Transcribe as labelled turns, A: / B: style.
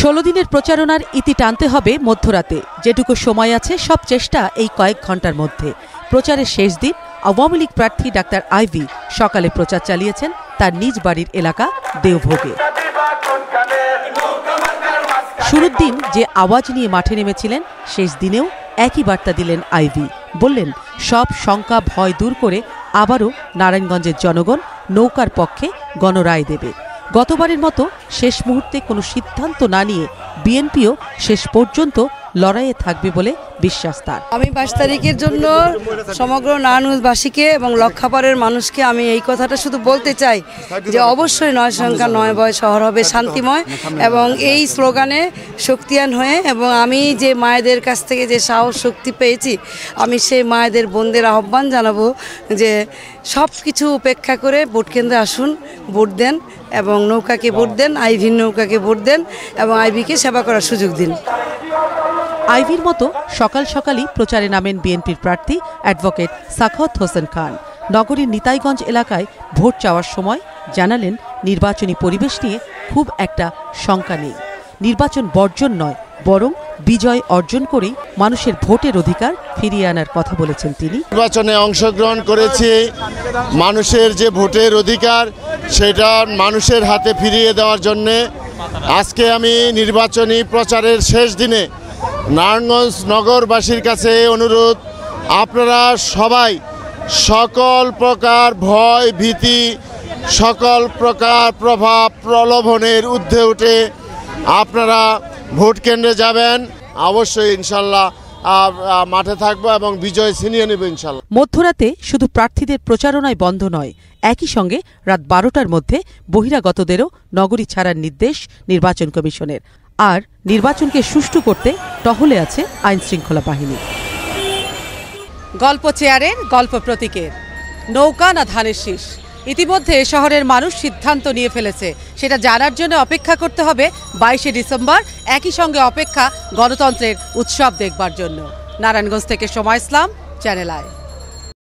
A: ষোলো দিনের প্রচারণার ইতি টানতে হবে মধ্যরাতে যেটুকু সময় আছে সব চেষ্টা এই কয়েক ঘন্টার মধ্যে প্রচারের শেষ দিন আওয়ামী লীগ প্রার্থী ডাক্তার আইভি সকালে প্রচার চালিয়েছেন তার নিজ বাড়ির এলাকা দেওভোগে শুরুর দিন যে আওয়াজ নিয়ে মাঠে নেমেছিলেন শেষ দিনেও একই বার্তা দিলেন আইভি বললেন সব শঙ্কা ভয় দূর করে আবারও নারায়ণগঞ্জের জনগণ নৌকার পক্ষে গণরায় দেবে গতবারের মতো শেষ মুহূর্তে কোনো সিদ্ধান্ত না নিয়ে বিএনপিও শেষ পর্যন্ত লড়াইয়ে থাকবে বলে বিশ্বাস তার
B: আমি বাইশ তারিখের জন্য সমগ্র নারায়ণগঞ্জবাসীকে এবং লক্ষাপাড়ের মানুষকে আমি এই কথাটা শুধু বলতে চাই যে অবশ্যই নয় সংখ্যা নয় বয় শহর হবে শান্তিময় এবং এই স্লোগানে শক্তিয়ান হয়ে এবং আমি যে মায়েদের কাছ থেকে যে সাহস শক্তি পেয়েছি আমি সেই মায়েদের বোনদের আহ্বান জানাবো যে সব কিছু উপেক্ষা করে ভোট কেন্দ্রে আসুন ভোট দেন এবং নৌকাকে ভোট দেন আইভি নৌকাকে ভোট দেন এবং আইভিকে সেবা করার সুযোগ দিন আইভির
A: মতো সকাল সকালই প্রচারে নামেন বিএনপির প্রার্থী অ্যাডভোকেট সাখত হোসেন খান নগরীর নিতাইগঞ্জ এলাকায় ভোট চাওয়ার সময় জানালেন নির্বাচনী পরিবেশ নিয়ে খুব একটা শঙ্কা নেই নির্বাচন বর্জন নয় বরং বিজয় অর্জন করেই মানুষের ভোটের অধিকার ফিরিয়ে আনার কথা বলেছেন তিনি
C: নির্বাচনে অংশগ্রহণ করেছি মানুষের যে ভোটের অধিকার সেটা মানুষের হাতে ফিরিয়ে দেওয়ার জন্যে আজকে আমি নির্বাচনী প্রচারের শেষ দিনে নারায়ণগঞ্জ নগরবাসীর কাছে অনুরোধ আপনারা সবাই সকল প্রকার ভয় ভীতি সকল প্রকার প্রভাব প্রলোভনের ঊর্ধ্বে উঠে আপনারা ভোট কেন্দ্রে যাবেন অবশ্যই ইনশাল্লাহ মাঠে থাকবো এবং বিজয় ছিনিয়ে নেব ইনশাল্লাহ
A: মধ্যরাতে শুধু প্রার্থীদের প্রচারণায় বন্ধ নয় একই সঙ্গে রাত বারোটার মধ্যে বহিরাগতদেরও নগরী ছাড়ার নির্দেশ নির্বাচন কমিশনের আর নির্বাচনকে সুষ্ঠু করতে টহলে আছে আইন শৃঙ্খলা বাহিনী গল্প চেয়ারের গল্প প্রতীকের নৌকা না ধানের শীষ ইতিমধ্যে শহরের মানুষ সিদ্ধান্ত নিয়ে ফেলেছে সেটা জানার জন্য অপেক্ষা করতে হবে বাইশে ডিসেম্বর একই সঙ্গে অপেক্ষা গণতন্ত্রের উৎসব দেখবার জন্য নারায়ণগঞ্জ থেকে সময় ইসলাম চ্যানেল আয়